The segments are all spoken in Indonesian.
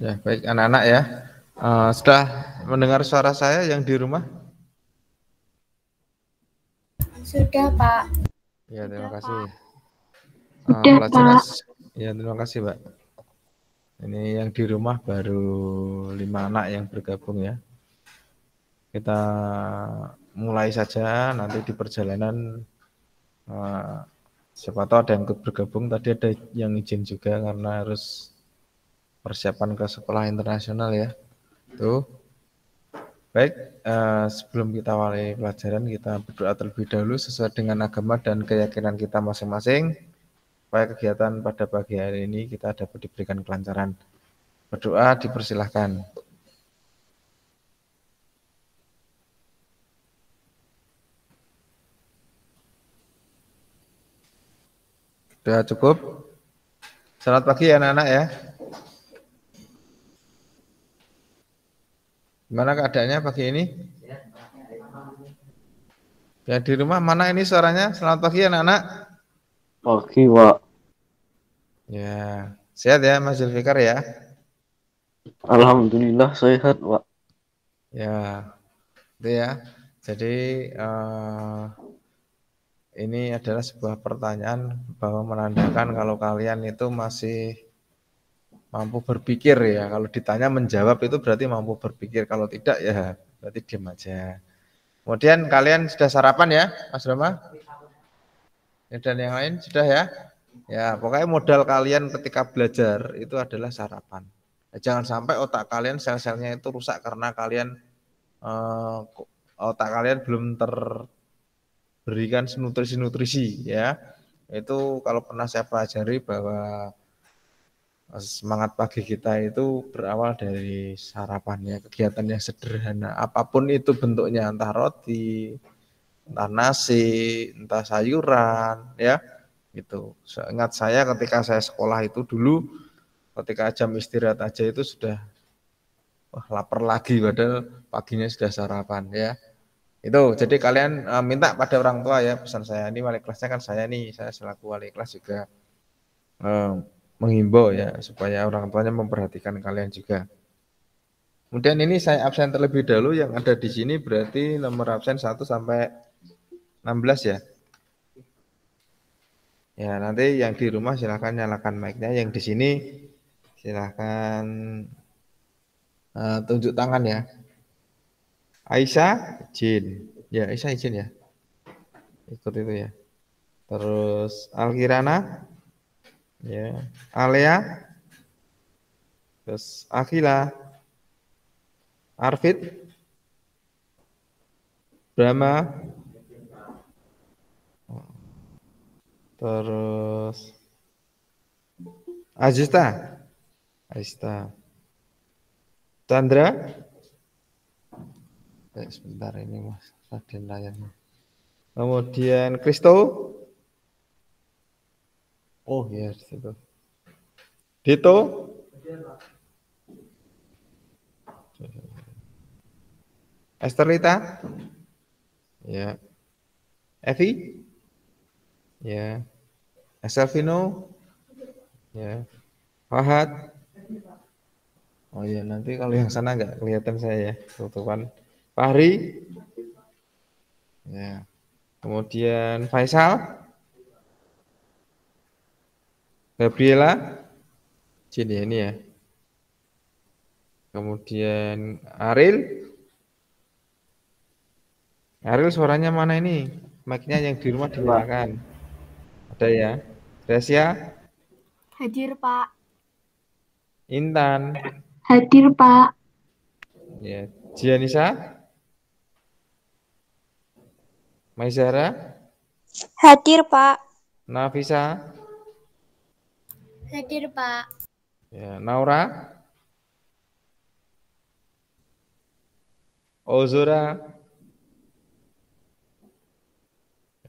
Ya, baik anak-anak ya. Uh, sudah mendengar suara saya yang di rumah? Sudah, Pak. Ya, terima Sudah, kasih. Pak. Uh, Sudah, Pak. Ya, terima kasih, Pak. Ini yang di rumah baru lima anak yang bergabung ya. Kita mulai saja nanti di perjalanan uh, siapa tahu ada yang bergabung tadi ada yang izin juga karena harus persiapan ke sekolah internasional ya. Tuh. Baik, eh, sebelum kita mulai pelajaran, kita berdoa terlebih dahulu sesuai dengan agama dan keyakinan kita masing-masing. Supaya kegiatan pada pagi hari ini kita dapat diberikan kelancaran. Berdoa dipersilahkan. Sudah cukup? Selamat pagi anak-anak ya. Gimana keadaannya pagi ini? Ya di rumah mana ini suaranya? Selamat pagi anak-anak. Pagi Pak. Ya sehat ya Mas Zulfikar ya. Alhamdulillah sehat Pak. Ya itu ya. Jadi uh, ini adalah sebuah pertanyaan bahwa menandakan kalau kalian itu masih mampu berpikir ya. Kalau ditanya menjawab itu berarti mampu berpikir. Kalau tidak ya berarti diam aja. Kemudian kalian sudah sarapan ya, Mas Rama? Ya, dan yang lain sudah ya? Ya, pokoknya modal kalian ketika belajar itu adalah sarapan. Ya, jangan sampai otak kalian sel-selnya itu rusak karena kalian eh, otak kalian belum terberikan nutrisi-nutrisi ya. Itu kalau pernah saya pelajari bahwa semangat pagi kita itu berawal dari sarapannya, kegiatan yang sederhana. Apapun itu bentuknya, entah roti, entah nasi, entah sayuran, ya gitu. Seingat saya ketika saya sekolah itu dulu, ketika jam istirahat aja itu sudah wah lapar lagi, padahal paginya sudah sarapan, ya. Itu, jadi kalian uh, minta pada orang tua ya pesan saya. Ini wali kelasnya kan saya nih, saya selaku wali kelas juga. Um, menghimbau ya supaya orang tuanya memperhatikan kalian juga. Kemudian ini saya absen terlebih dahulu yang ada di sini berarti nomor absen 1 sampai 16 ya. Ya, nanti yang di rumah silahkan nyalakan mic-nya, yang di sini silahkan uh, eh, tunjuk tangan ya. Aisyah Jin, Ya, Aisyah izin ya. Ikut itu ya. Terus Alkirana ya Alea terus Akila, Arfid Brahma terus Ajista Ajista Chandra eh, sebentar ini mas ada layarnya kemudian Kristo Oh ya yes, itu. Dito. Esterlita. Ya. Evi. Ya. Eselvino. Ya. Fahad. Oh ya, nanti kalau yang sana nggak kelihatan saya ya tutupan. Fahri. Ya. Kemudian Faisal. Gabriela sini ini ya. Kemudian Aril. Aril suaranya mana ini? makinnya yang di rumah dinyalakan. Ada ya. Resya? Hadir, Pak. Intan? Hadir, Pak. Ya, Jianisa? Maizara? Hadir, Pak. Nafisa? Hadir, Pak. Ya, Naura? Ozora? Oh,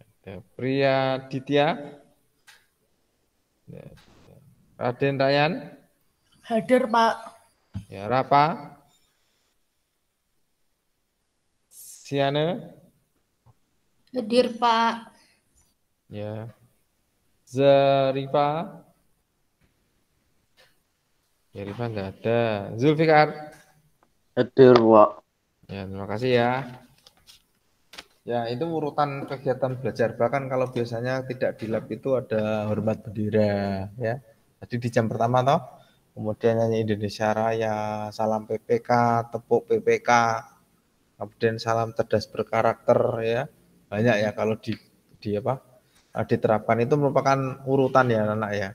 Ada ya, Priya Ditya? Ya, Raden Rayan? Hadir, Pak. Ya, Rapa? Siana? Hadir, Pak. Ya. Zarifa? Yarifa nggak ada. Zulfikar. Hadir, Pak. Ya, terima kasih ya. Ya, itu urutan kegiatan belajar. Bahkan kalau biasanya tidak di lab itu ada hormat bendera, ya. Tadi di jam pertama toh, kemudian nyanyi Indonesia Raya, salam PPK, tepuk PPK, kemudian salam cerdas berkarakter, ya. Banyak ya kalau di di apa? diterapkan itu merupakan urutan ya anak ya.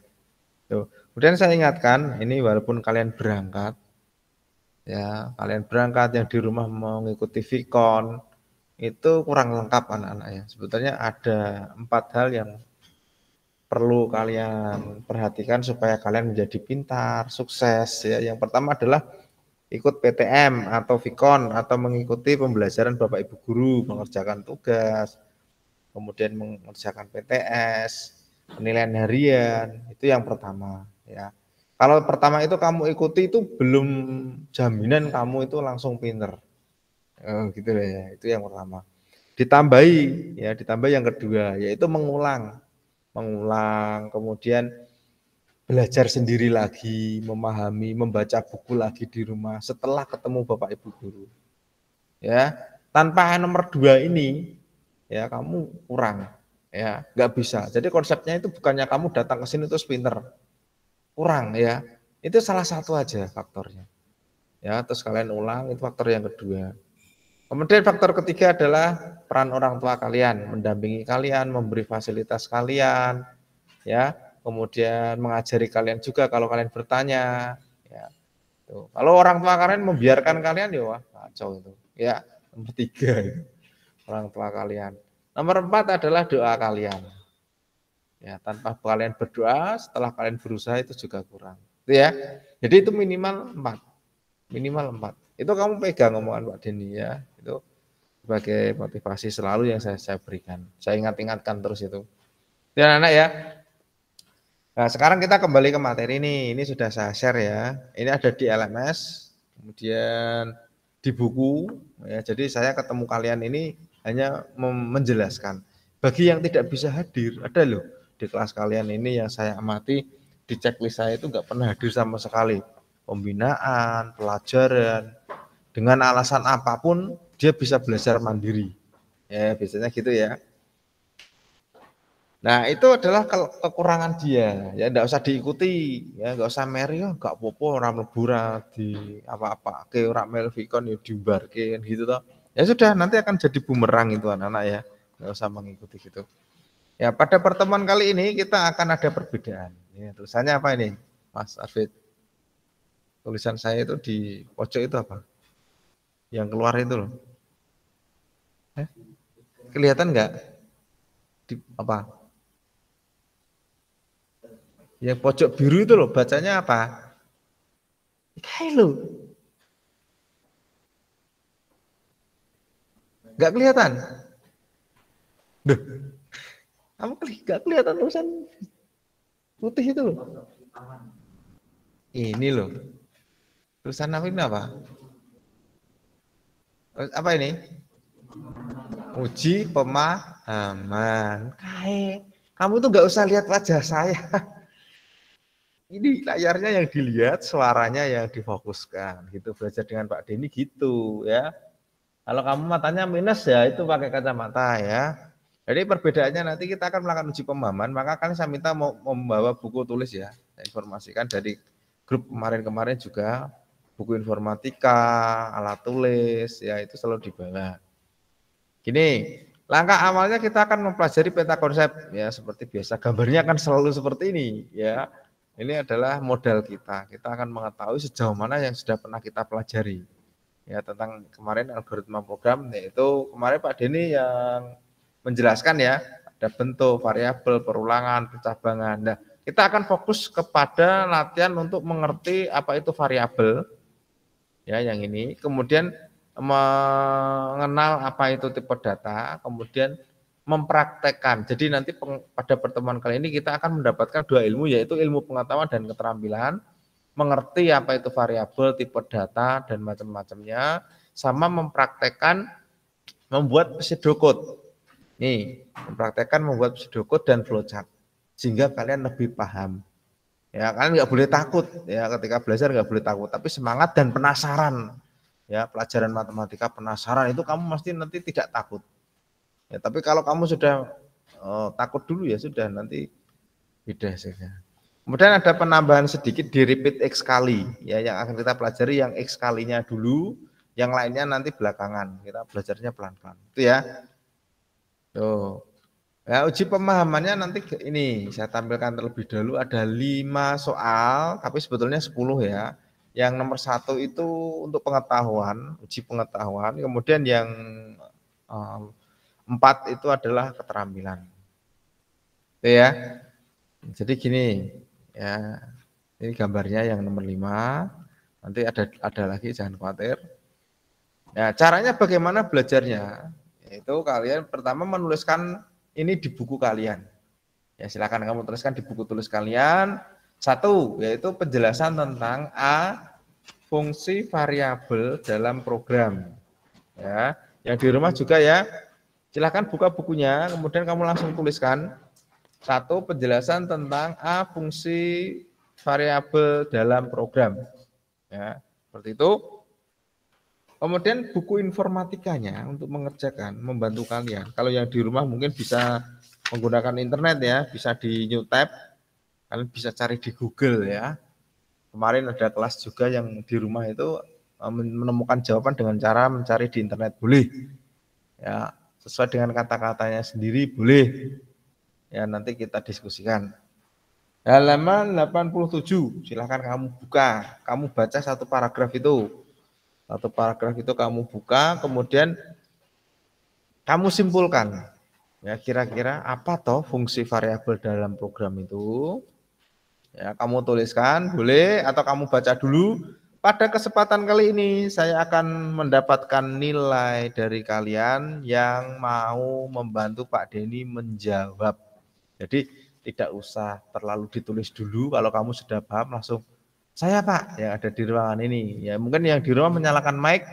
Kemudian saya ingatkan, ini walaupun kalian berangkat, ya kalian berangkat yang di rumah mengikuti Vicon itu kurang lengkap anak-anak ya. Sebetulnya ada empat hal yang perlu kalian perhatikan supaya kalian menjadi pintar, sukses ya. Yang pertama adalah ikut PTM atau Vicon atau mengikuti pembelajaran Bapak Ibu guru, mengerjakan tugas, kemudian mengerjakan PTS, penilaian harian, itu yang pertama ya kalau pertama itu kamu ikuti itu belum jaminan kamu itu langsung pinter oh, gitu ya itu yang pertama ditambahi ya ditambah yang kedua yaitu mengulang mengulang kemudian belajar sendiri lagi memahami membaca buku lagi di rumah setelah ketemu bapak ibu guru ya tanpa nomor dua ini ya kamu kurang ya nggak bisa jadi konsepnya itu bukannya kamu datang ke sini terus pinter kurang ya. Itu salah satu aja faktornya. Ya, terus kalian ulang itu faktor yang kedua. Kemudian faktor ketiga adalah peran orang tua kalian, mendampingi kalian, memberi fasilitas kalian, ya. Kemudian mengajari kalian juga kalau kalian bertanya, ya. Tuh. Kalau orang tua kalian membiarkan kalian ya wah kacau itu. Ya, nomor tiga orang tua kalian. Nomor empat adalah doa kalian. Ya, tanpa kalian berdoa, setelah kalian berusaha itu juga kurang. Itu ya. Jadi itu minimal empat, Minimal empat. Itu kamu pegang omongan Pak Deni ya. Itu sebagai motivasi selalu yang saya, saya berikan. Saya ingat-ingatkan terus itu. Gitu ya anak ya. Nah, sekarang kita kembali ke materi ini. Ini sudah saya share ya. Ini ada di LMS, kemudian di buku ya. Jadi saya ketemu kalian ini hanya menjelaskan. Bagi yang tidak bisa hadir, ada loh di kelas kalian ini yang saya amati di checklist saya itu nggak pernah hadir sama sekali pembinaan, pelajaran dengan alasan apapun dia bisa belajar mandiri. Ya, biasanya gitu ya. Nah, itu adalah ke kekurangan dia. Ya, enggak usah diikuti, ya enggak usah meri, enggak apa popo ora lebura di apa-apa, ke ora melfikon ya diumbarke gitu toh. Ya sudah, nanti akan jadi bumerang itu anak-anak ya. Enggak usah mengikuti gitu. Ya, pada pertemuan kali ini kita akan ada perbedaan. Ya, tulisannya apa ini, Mas Arvid? Tulisan saya itu di pojok itu apa? Yang keluar itu loh. Eh? Kelihatan enggak? Di apa? Yang pojok biru itu loh, bacanya apa? Kailu. Enggak kelihatan? Duh, kamu kan gak kelihatan tulisan putih itu loh. Ini loh. Tulisan apa ini apa? Eh, apa ini? Uji pemahaman. Kae, kamu tuh gak usah lihat wajah saya. Ini layarnya yang dilihat, suaranya yang difokuskan. Gitu belajar dengan Pak Denny gitu ya. Kalau kamu matanya minus ya itu pakai kacamata ya. Jadi perbedaannya nanti kita akan melakukan uji pemahaman, maka kan saya minta mau membawa buku tulis ya, informasikan dari grup kemarin-kemarin juga buku informatika, alat tulis, ya itu selalu dibawa. Gini, langkah awalnya kita akan mempelajari peta konsep ya seperti biasa gambarnya akan selalu seperti ini ya. Ini adalah modal kita. Kita akan mengetahui sejauh mana yang sudah pernah kita pelajari. Ya tentang kemarin algoritma program yaitu kemarin Pak Deni yang menjelaskan ya, ada bentuk, variabel, perulangan, percabangan. Nah, kita akan fokus kepada latihan untuk mengerti apa itu variabel ya yang ini, kemudian mengenal apa itu tipe data, kemudian mempraktekkan. Jadi nanti peng, pada pertemuan kali ini kita akan mendapatkan dua ilmu yaitu ilmu pengetahuan dan keterampilan, mengerti apa itu variabel, tipe data dan macam-macamnya, sama mempraktekkan membuat pseudocode. Nih, mempraktekkan membuat pseudocode dan flowchart sehingga kalian lebih paham. Ya, kalian nggak boleh takut ya ketika belajar nggak boleh takut, tapi semangat dan penasaran. Ya, pelajaran matematika penasaran itu kamu mesti nanti tidak takut. Ya, tapi kalau kamu sudah oh, takut dulu ya sudah nanti beda hasilnya. Kemudian ada penambahan sedikit di repeat X kali ya yang akan kita pelajari yang X kalinya dulu, yang lainnya nanti belakangan. Kita belajarnya pelan-pelan. Itu ya. Tuh. Ya, uji pemahamannya nanti ini saya tampilkan terlebih dahulu ada lima soal, tapi sebetulnya 10 ya. Yang nomor satu itu untuk pengetahuan, uji pengetahuan. Kemudian yang um, empat itu adalah keterampilan. Itu ya. Jadi gini, ya. Ini gambarnya yang nomor lima. Nanti ada ada lagi jangan khawatir. Ya, caranya bagaimana belajarnya? itu kalian pertama menuliskan ini di buku kalian. Ya silakan kamu tuliskan di buku tulis kalian. Satu yaitu penjelasan tentang A fungsi variabel dalam program. Ya, yang di rumah juga ya. Silakan buka bukunya, kemudian kamu langsung tuliskan satu penjelasan tentang A fungsi variabel dalam program. Ya, seperti itu. Kemudian buku informatikanya untuk mengerjakan, membantu kalian. Kalau yang di rumah mungkin bisa menggunakan internet ya, bisa di New Tab. Kalian bisa cari di Google ya. Kemarin ada kelas juga yang di rumah itu eh, menemukan jawaban dengan cara mencari di internet boleh. Ya, sesuai dengan kata-katanya sendiri boleh. Ya, nanti kita diskusikan. Halaman 87, silahkan kamu buka, kamu baca satu paragraf itu satu paragraf itu kamu buka, kemudian kamu simpulkan ya kira-kira apa toh fungsi variabel dalam program itu. Ya, kamu tuliskan boleh atau kamu baca dulu. Pada kesempatan kali ini saya akan mendapatkan nilai dari kalian yang mau membantu Pak Denny menjawab. Jadi tidak usah terlalu ditulis dulu kalau kamu sudah paham langsung saya Pak yang ada di ruangan ini. Ya mungkin yang di rumah menyalakan mic.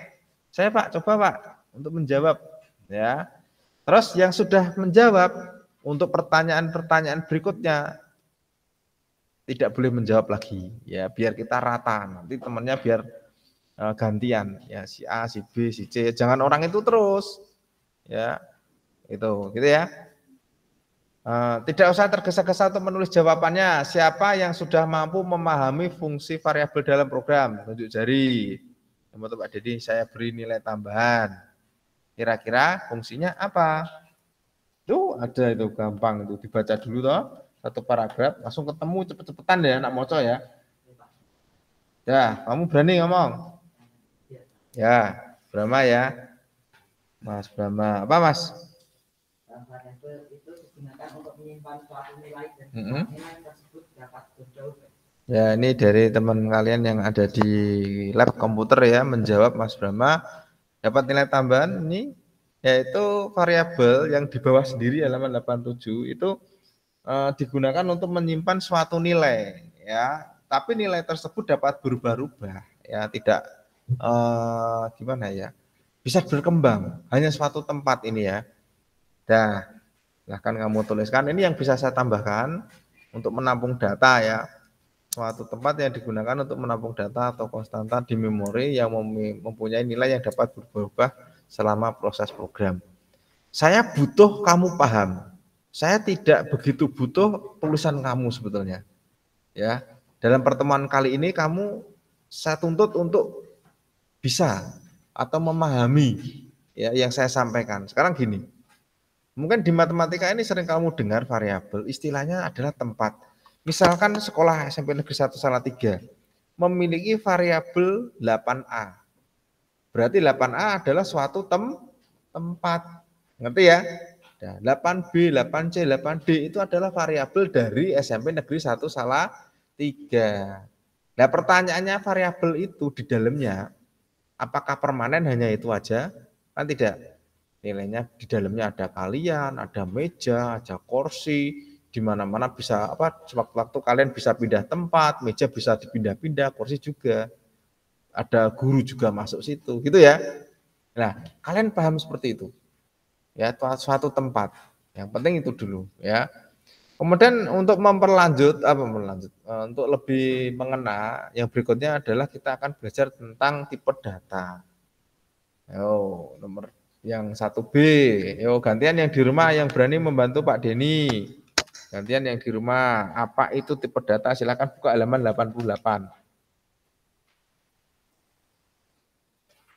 Saya Pak, coba Pak untuk menjawab. Ya. Terus yang sudah menjawab untuk pertanyaan-pertanyaan berikutnya tidak boleh menjawab lagi ya biar kita rata nanti temannya biar uh, gantian ya si A si B si C jangan orang itu terus ya itu gitu ya Eh, tidak usah tergesa-gesa untuk menulis jawabannya. Siapa yang sudah mampu memahami fungsi variabel dalam program? Tunjuk jari. Teman-teman Pak Deddy, saya beri nilai tambahan. Kira-kira fungsinya apa? Tuh ada itu gampang itu dibaca dulu toh satu paragraf langsung ketemu cepet-cepetan ya anak moco ya. Ya, kamu berani ngomong? Ya, Brahma ya. Mas Brahma. Apa Mas? mm -hmm. Ya, ini dari teman kalian yang ada di lab komputer ya menjawab Mas Brahma dapat nilai tambahan ini yaitu variabel yang di bawah sendiri halaman 87 itu uh, digunakan untuk menyimpan suatu nilai ya, tapi nilai tersebut dapat berubah-ubah ya, tidak uh, gimana ya? Bisa berkembang hanya suatu tempat ini ya. Nah, silahkan kamu tuliskan. Ini yang bisa saya tambahkan untuk menampung data ya. Suatu tempat yang digunakan untuk menampung data atau konstanta di memori yang mempunyai nilai yang dapat berubah selama proses program. Saya butuh kamu paham. Saya tidak begitu butuh tulisan kamu sebetulnya. Ya, dalam pertemuan kali ini kamu saya tuntut untuk bisa atau memahami ya yang saya sampaikan. Sekarang gini, Mungkin di matematika ini sering kamu dengar variabel, istilahnya adalah tempat. Misalkan sekolah SMP Negeri 1 Salatiga memiliki variabel 8A. Berarti 8A adalah suatu tem tempat. Ngerti ya? 8B, 8C, 8D itu adalah variabel dari SMP Negeri 1 Salatiga. Nah, pertanyaannya variabel itu di dalamnya apakah permanen hanya itu aja? Kan tidak nilainya di dalamnya ada kalian, ada meja, ada kursi, di mana-mana bisa apa sewaktu-waktu kalian bisa pindah tempat, meja bisa dipindah-pindah, kursi juga. Ada guru juga masuk situ, gitu ya. Nah, kalian paham seperti itu. Ya, suatu tempat. Yang penting itu dulu, ya. Kemudian untuk memperlanjut apa memperlanjut eh, untuk lebih mengena yang berikutnya adalah kita akan belajar tentang tipe data. Oh, nomor yang satu B. Yo gantian yang di rumah yang berani membantu Pak Deni, Gantian yang di rumah. Apa itu tipe data? Silakan buka halaman 88.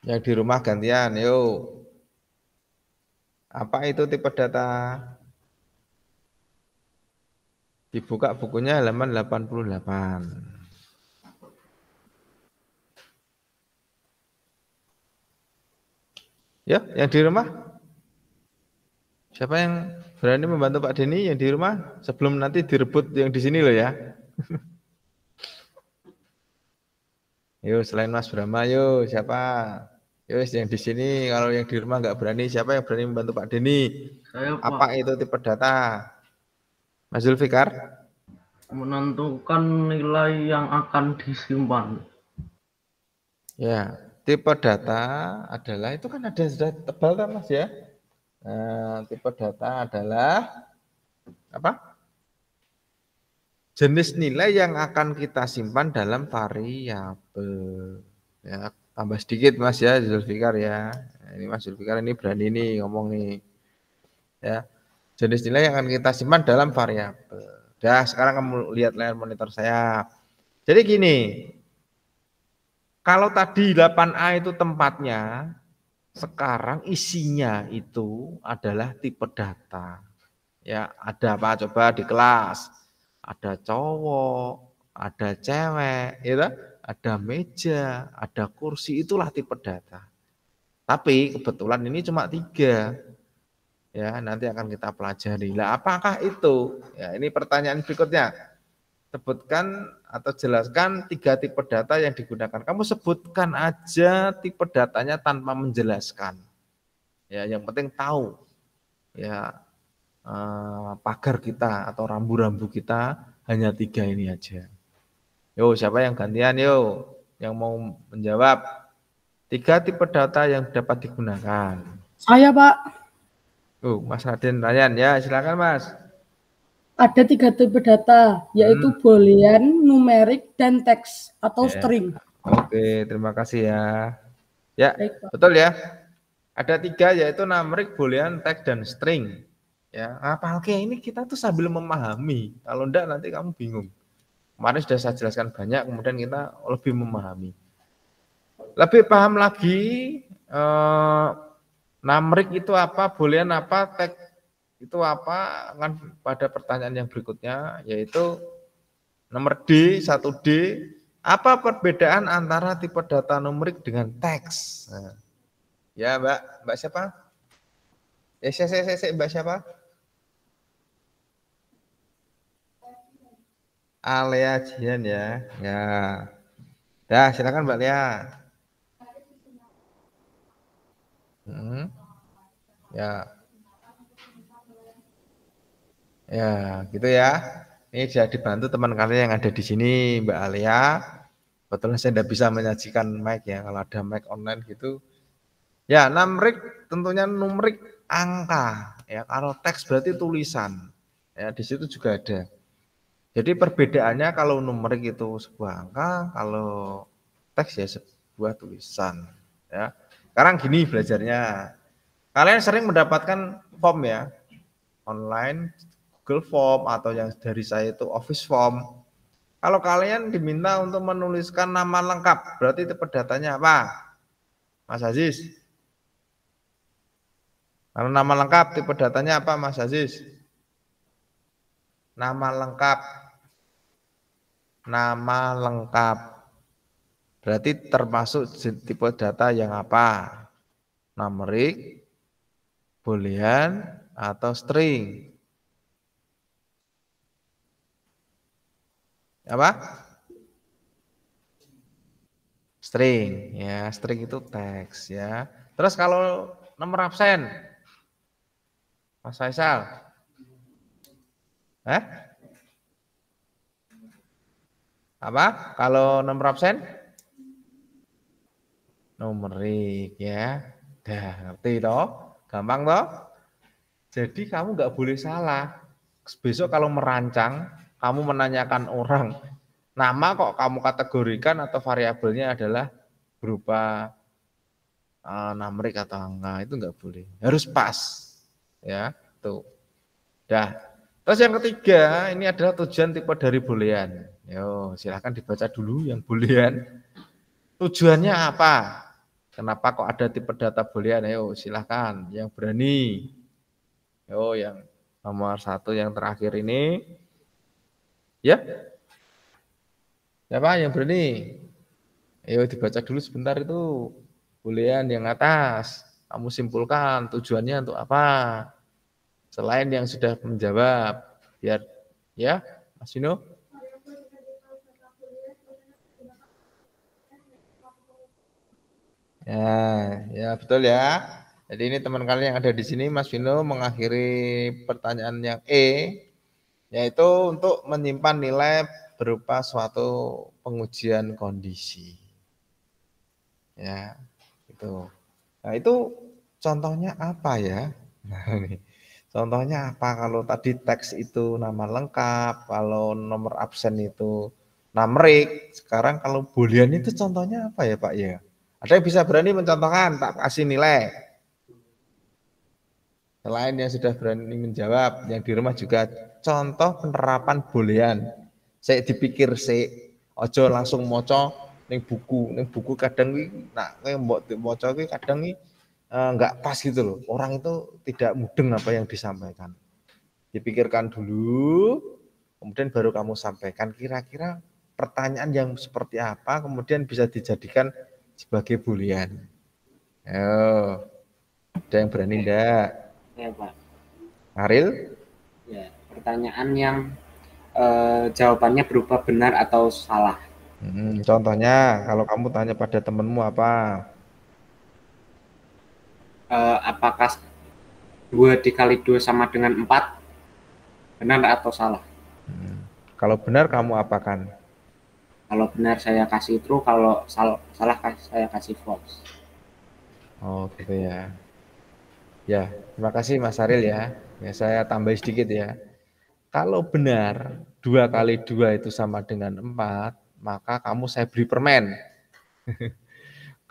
Yang di rumah gantian, yo. Apa itu tipe data? Dibuka bukunya halaman 88. Ya, yang di rumah? Siapa yang berani membantu Pak Deni yang di rumah sebelum nanti direbut yang di sini loh ya. yuk selain Mas Brahma, yuk siapa? Yuk yang di sini kalau yang di rumah nggak berani siapa yang berani membantu Pak Deni? Saya, Pak. Apa itu tipe data? Mas Zulfikar? Menentukan nilai yang akan disimpan. Ya, tipe data adalah itu kan ada sudah tebal kan mas ya nah, tipe data adalah apa jenis nilai yang akan kita simpan dalam variabel ya tambah sedikit mas ya Zulfikar ya ini mas Zulfikar ini berani nih ngomong nih ya jenis nilai yang akan kita simpan dalam variabel dah sekarang kamu lihat layar monitor saya jadi gini kalau tadi 8A itu tempatnya, sekarang isinya itu adalah tipe data. Ya, ada apa coba di kelas? Ada cowok, ada cewek, gitu. ada meja, ada kursi, itulah tipe data. Tapi kebetulan ini cuma tiga. Ya, nanti akan kita pelajari. Lah, apakah itu? Ya, ini pertanyaan berikutnya sebutkan atau jelaskan tiga tipe data yang digunakan. Kamu sebutkan aja tipe datanya tanpa menjelaskan. Ya, yang penting tahu. Ya, eh, pagar kita atau rambu-rambu kita hanya tiga ini aja. Yo, siapa yang gantian? Yo, yang mau menjawab. Tiga tipe data yang dapat digunakan. Saya, Pak. Oh, Mas Raden Ryan ya, silakan Mas ada tiga tipe data, yaitu hmm. boolean, numerik, dan teks atau yeah. string. Oke, terima kasih ya. Ya, Baik, betul ya. Ada tiga yaitu numerik, boolean, teks, dan string. Ya, apa oke ini kita tuh sambil memahami. Kalau enggak nanti kamu bingung. Kemarin sudah saya jelaskan banyak, kemudian kita lebih memahami. Lebih paham lagi eh, numerik itu apa, boolean apa, teks itu apa kan pada pertanyaan yang berikutnya yaitu nomor D 1D apa perbedaan antara tipe data numerik dengan teks nah. ya Mbak Mbak siapa ya saya saya saya Mbak siapa Alea Jian ya ya dah silakan Mbak Lea hmm. ya Ya, gitu ya. Ini saya dibantu teman kalian yang ada di sini, Mbak Alia. Betulnya saya tidak bisa menyajikan mic ya, kalau ada mic online gitu. Ya, numerik tentunya numerik angka. Ya, kalau teks berarti tulisan. Ya, di situ juga ada. Jadi perbedaannya kalau numerik itu sebuah angka, kalau teks ya sebuah tulisan. Ya. Sekarang gini belajarnya. Kalian sering mendapatkan form ya, online Google Form atau yang dari saya itu Office Form. Kalau kalian diminta untuk menuliskan nama lengkap, berarti tipe datanya apa? Mas Aziz. Kalau nama lengkap tipe datanya apa Mas Aziz? Nama lengkap. Nama lengkap. Berarti termasuk tipe data yang apa? Numerik, boolean, atau string. apa string ya string itu teks ya terus kalau nomor absen Mas Faisal eh apa kalau nomor absen numerik ya dah ngerti toh gampang toh jadi kamu nggak boleh salah besok kalau merancang kamu menanyakan orang nama kok kamu kategorikan atau variabelnya adalah berupa uh, namrik atau angka itu nggak boleh harus pas ya tuh dah terus yang ketiga ini adalah tujuan tipe dari boolean yo silahkan dibaca dulu yang boolean tujuannya apa kenapa kok ada tipe data boolean yo silahkan yang berani yo yang nomor satu yang terakhir ini Ya? Siapa yang berani? Ayo dibaca dulu sebentar itu. Bulean yang atas. Kamu simpulkan tujuannya untuk apa? Selain yang sudah menjawab. Biar ya, Mas Vino. Ya, ya betul ya. Jadi ini teman kalian yang ada di sini Mas Vino mengakhiri pertanyaan yang E yaitu untuk menyimpan nilai berupa suatu pengujian kondisi. Ya, itu. Nah, itu contohnya apa ya? Nah, ini. Contohnya apa kalau tadi teks itu nama lengkap, kalau nomor absen itu namerik. Sekarang kalau boolean itu contohnya apa ya, Pak ya? Ada yang bisa berani mencontohkan, tak kasih nilai. Selain yang sudah berani menjawab, yang di rumah juga contoh penerapan bolean. Saya dipikir saya ojo langsung moco neng buku, neng buku kadang ini nah neng mbok moco kadang ini eh, nggak pas gitu loh. Orang itu tidak mudeng apa yang disampaikan. Dipikirkan dulu, kemudian baru kamu sampaikan kira-kira pertanyaan yang seperti apa, kemudian bisa dijadikan sebagai bulian. Oh, ada yang berani enggak? Ya, Pak. Aril? Ya pertanyaan yang uh, jawabannya berupa benar atau salah. Hmm, contohnya, kalau kamu tanya pada temenmu apa? Uh, apakah dua dikali dua sama dengan empat? Benar atau salah? Hmm. Kalau benar kamu apakan? Kalau benar saya kasih true, kalau sal salah saya kasih false. Oh gitu ya. Ya, terima kasih Mas Aril ya. ya saya tambah sedikit ya. Kalau benar dua kali dua itu sama dengan empat, maka kamu saya beri permen.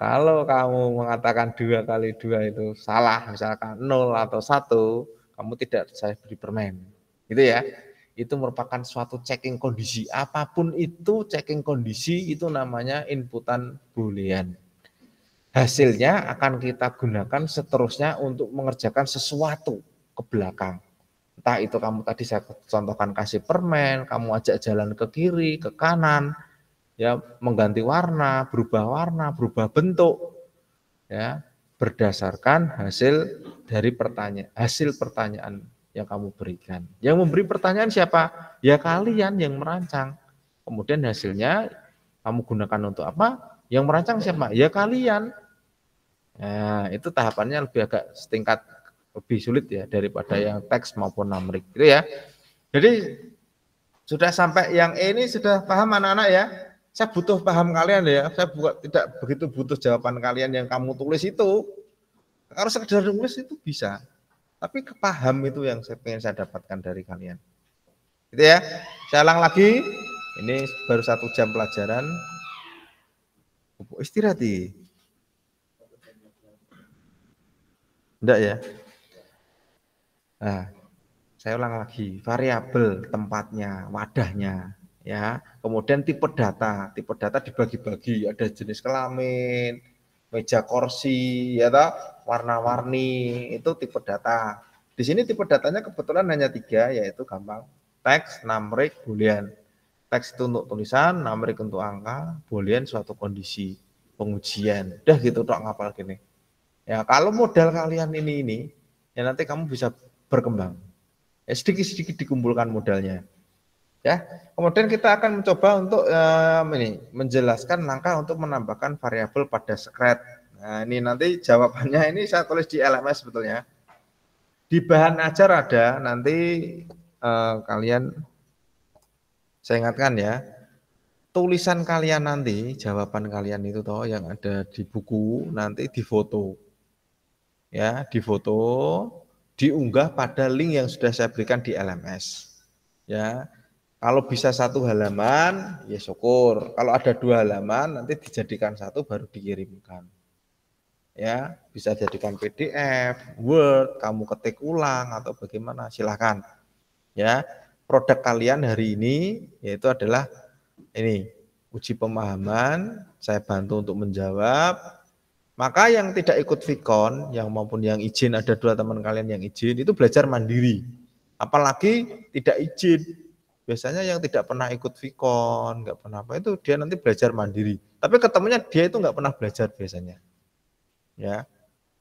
Kalau kamu mengatakan dua kali dua itu salah, misalkan nol atau satu, kamu tidak saya beri permen. Gitu ya. Itu merupakan suatu checking kondisi. Apapun itu checking kondisi itu namanya inputan boolean. Hasilnya akan kita gunakan seterusnya untuk mengerjakan sesuatu ke belakang entah itu kamu tadi saya contohkan kasih permen, kamu ajak jalan ke kiri, ke kanan, ya mengganti warna, berubah warna, berubah bentuk, ya berdasarkan hasil dari pertanyaan, hasil pertanyaan yang kamu berikan. Yang memberi pertanyaan siapa? Ya kalian yang merancang. Kemudian hasilnya kamu gunakan untuk apa? Yang merancang siapa? Ya kalian. Nah, itu tahapannya lebih agak setingkat lebih sulit ya daripada yang teks maupun numerik gitu ya. Jadi sudah sampai yang E ini sudah paham anak-anak ya. Saya butuh paham kalian ya. Saya buat tidak begitu butuh jawaban kalian yang kamu tulis itu. Kalau sekedar tulis itu bisa. Tapi kepaham itu yang saya pengen saya dapatkan dari kalian. Gitu ya. Saya ulang lagi. Ini baru satu jam pelajaran. Istirahat di. ya? Nah, saya ulang lagi, variabel tempatnya, wadahnya, ya. Kemudian tipe data, tipe data dibagi-bagi, ada jenis kelamin, meja kursi, ya toh, warna-warni, itu tipe data. Di sini tipe datanya kebetulan hanya tiga, yaitu gampang, teks, numerik, boolean. Teks itu untuk tulisan, numerik untuk angka, boolean suatu kondisi pengujian. Udah gitu tok ngapal gini. Ya, kalau modal kalian ini ini, ya nanti kamu bisa berkembang. Ya, sedikit-sedikit dikumpulkan modalnya. Ya, kemudian kita akan mencoba untuk um, ini menjelaskan langkah untuk menambahkan variabel pada secret. Nah, ini nanti jawabannya ini saya tulis di LMS sebetulnya. Di bahan ajar ada nanti uh, kalian saya ingatkan ya, tulisan kalian nanti, jawaban kalian itu toh yang ada di buku nanti difoto. Ya, difoto diunggah pada link yang sudah saya berikan di LMS. Ya, kalau bisa satu halaman, ya syukur. Kalau ada dua halaman, nanti dijadikan satu baru dikirimkan. Ya, bisa jadikan PDF, Word, kamu ketik ulang atau bagaimana, silahkan. Ya, produk kalian hari ini yaitu adalah ini uji pemahaman, saya bantu untuk menjawab, maka yang tidak ikut vikon, yang maupun yang izin, ada dua teman kalian yang izin, itu belajar mandiri. Apalagi tidak izin. Biasanya yang tidak pernah ikut vikon, nggak pernah apa, itu dia nanti belajar mandiri. Tapi ketemunya dia itu nggak pernah belajar biasanya. Ya,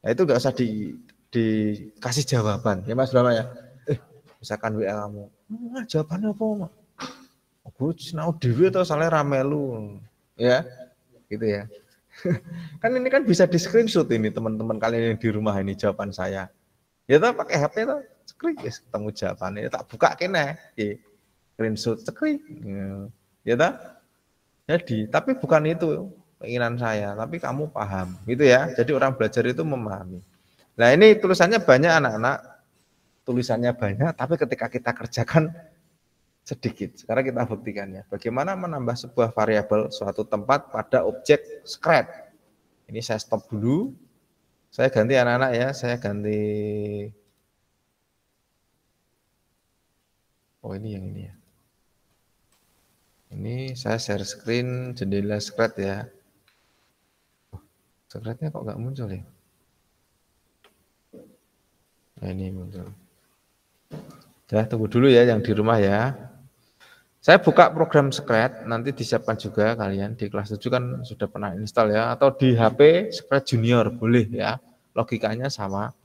nah, itu nggak usah di, dikasih jawaban. Ya Mas Bama ya. Eh, misalkan WA kamu, nah, jawabannya apa, Mak? Aku oh, sinau dewi atau salah ramelu. Ya, gitu ya. kan ini kan bisa di screenshot ini teman-teman kalian yang di rumah ini jawaban saya. Ya tak pakai HP tak screen ya ketemu jawabannya ya, tak buka kena ya. screenshot screen Ya, ya tak? Jadi tapi bukan itu keinginan saya, tapi kamu paham gitu ya. Jadi orang belajar itu memahami. Nah ini tulisannya banyak anak-anak, tulisannya banyak, tapi ketika kita kerjakan sedikit. Sekarang kita buktikannya. Bagaimana menambah sebuah variabel suatu tempat pada objek scratch. Ini saya stop dulu. Saya ganti anak-anak ya. Saya ganti Oh ini yang ini ya. Ini saya share screen jendela secret ya. Oh, kok nggak muncul ya? Nah, ini muncul. Sudah tunggu dulu ya yang di rumah ya. Saya buka program Secret, nanti disiapkan juga kalian di kelas 7 kan sudah pernah install ya atau di HP Secret Junior boleh ya. Logikanya sama.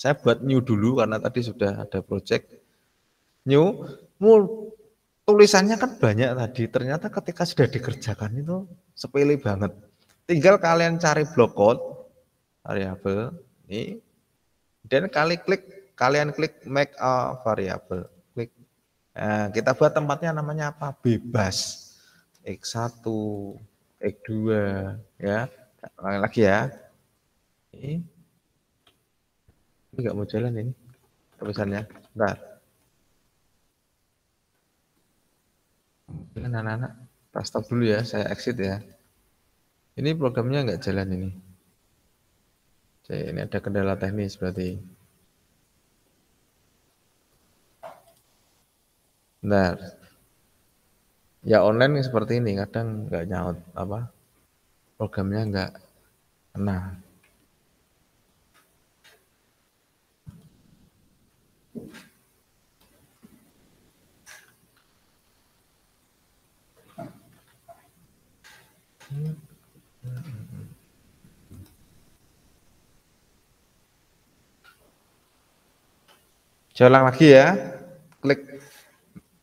Saya buat new dulu karena tadi sudah ada project new. Mul tulisannya kan banyak tadi. Ternyata ketika sudah dikerjakan itu sepele banget. Tinggal kalian cari block code variabel ini dan kali klik kalian klik make a variable Nah, kita buat tempatnya namanya apa? Bebas. X1, X2, ya. lagi lagi ya. Ini enggak mau jalan ini tulisannya. Bentar. Anak-anak, pas stop dulu ya, saya exit ya. Ini programnya enggak jalan ini. Jadi ini ada kendala teknis berarti. Nah, ya online seperti ini kadang nggak nyaut apa programnya nggak kena. Jalan lagi ya, klik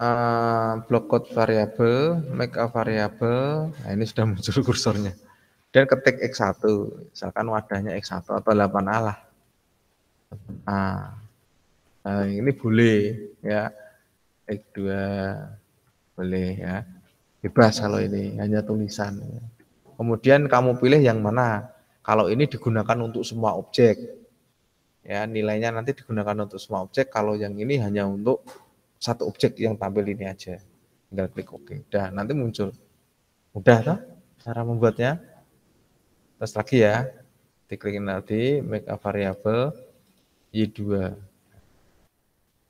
uh, block code variabel, make a variable. Nah, ini sudah muncul kursornya. Dan ketik X1, misalkan wadahnya X1 atau 8 alah. Nah, nah ini boleh ya. X2 boleh ya. Bebas kalau ini hanya tulisan. Kemudian kamu pilih yang mana. Kalau ini digunakan untuk semua objek. Ya, nilainya nanti digunakan untuk semua objek. Kalau yang ini hanya untuk satu objek yang tampil ini aja tinggal klik OK dah nanti muncul mudah, toh cara membuatnya terus lagi ya diklikin nanti make a variable y2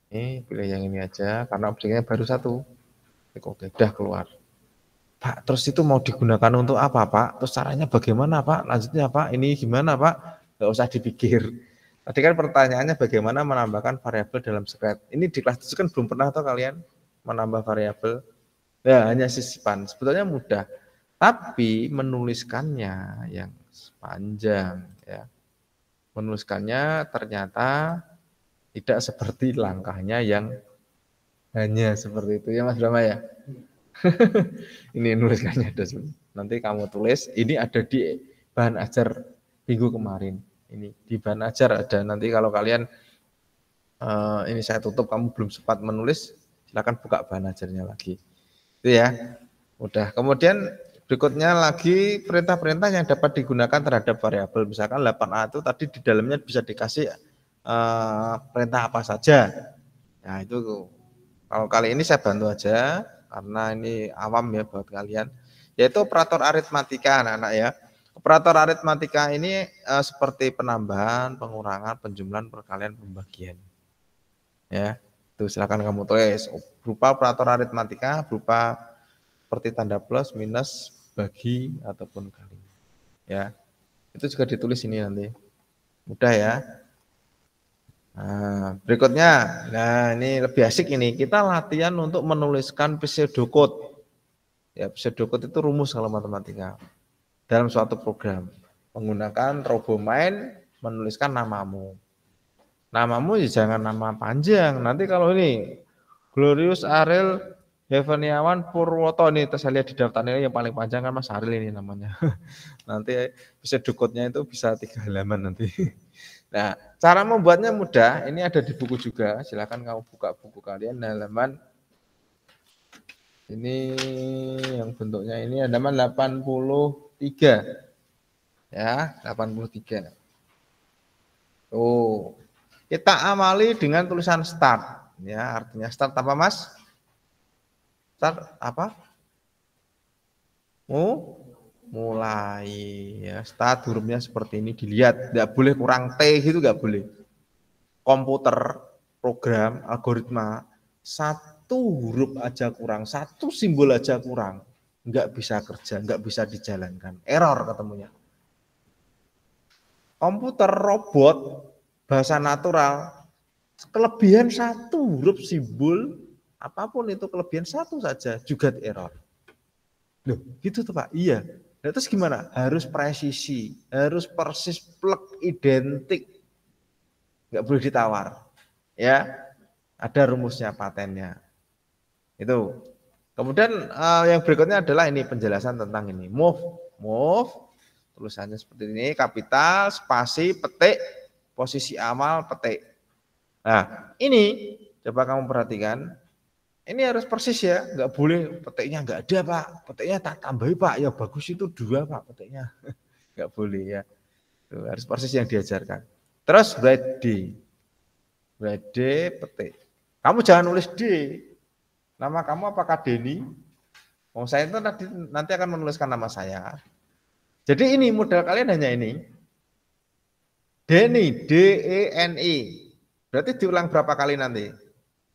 ini pilih yang ini aja karena objeknya baru satu klik OK dah keluar Pak, terus itu mau digunakan untuk apa, Pak? Terus caranya bagaimana, Pak? Lanjutnya, Pak? Ini gimana, Pak? Nggak usah dipikir. Tadi kan pertanyaannya bagaimana menambahkan variabel dalam secret. Ini di kelas 7 kan belum pernah atau kalian menambah variabel. Ya, hanya sisipan. Sebetulnya mudah. Tapi menuliskannya yang sepanjang ya. Menuliskannya ternyata tidak seperti langkahnya yang hanya seperti itu ya Mas Brahma ya. ini menuliskannya ada Nanti kamu tulis ini ada di bahan ajar minggu kemarin ini di ajar ada nanti kalau kalian uh, ini saya tutup kamu belum sempat menulis silakan buka ajarnya lagi itu ya udah kemudian berikutnya lagi perintah-perintah yang dapat digunakan terhadap variabel misalkan 8a itu tadi di dalamnya bisa dikasih uh, perintah apa saja nah itu kalau kali ini saya bantu aja karena ini awam ya buat kalian yaitu operator aritmatika anak-anak ya Operator aritmatika ini uh, seperti penambahan, pengurangan, penjumlahan, perkalian, pembagian. Ya, itu silakan kamu tulis berupa operator aritmatika, berupa seperti tanda plus, minus, bagi ataupun kali. Ya, itu juga ditulis ini nanti. Mudah ya. Nah, berikutnya, nah ini lebih asik ini. Kita latihan untuk menuliskan pseudocode. Ya, pseudocode itu rumus kalau matematika dalam suatu program menggunakan main menuliskan namamu. Namamu ya jangan nama panjang. Nanti kalau ini Glorious Ariel Heveniawan Purwoto nih saya lihat di daftar nilai oh, yang paling panjang kan Mas Ariel ini namanya. Nanti bisa dukutnya itu bisa tiga halaman nanti. Nah, cara membuatnya mudah. Ini ada di buku juga. Silahkan kamu buka buku kalian nah, halaman ini yang bentuknya ini halaman 80 Ya, 83. Oh. Kita amali dengan tulisan start ya, artinya start apa Mas? Start apa? Mu mulai ya start hurufnya seperti ini dilihat tidak boleh kurang T gitu nggak boleh komputer program algoritma satu huruf aja kurang satu simbol aja kurang nggak bisa kerja, nggak bisa dijalankan. Error ketemunya. Komputer, robot, bahasa natural, kelebihan satu huruf simbol, apapun itu kelebihan satu saja juga error. Loh, gitu tuh Pak. Iya. Nah, terus gimana? Harus presisi, harus persis plek identik. Nggak boleh ditawar. Ya. Ada rumusnya patennya. Itu Kemudian uh, yang berikutnya adalah ini penjelasan tentang ini. Move, move, tulisannya seperti ini, kapital, spasi, petik, posisi amal, petik. Nah, ini coba kamu perhatikan. Ini harus persis ya, nggak boleh petiknya nggak ada pak, petiknya tak tambahi pak, ya bagus itu dua pak petiknya, nggak boleh ya. Tuh, harus persis yang diajarkan. Terus ready D, petik. Kamu jangan nulis D, Nama kamu apakah Denny? Oh, saya itu nanti, nanti akan menuliskan nama saya. Jadi ini modal kalian hanya ini. Denny, D E N I. E. Berarti diulang berapa kali nanti?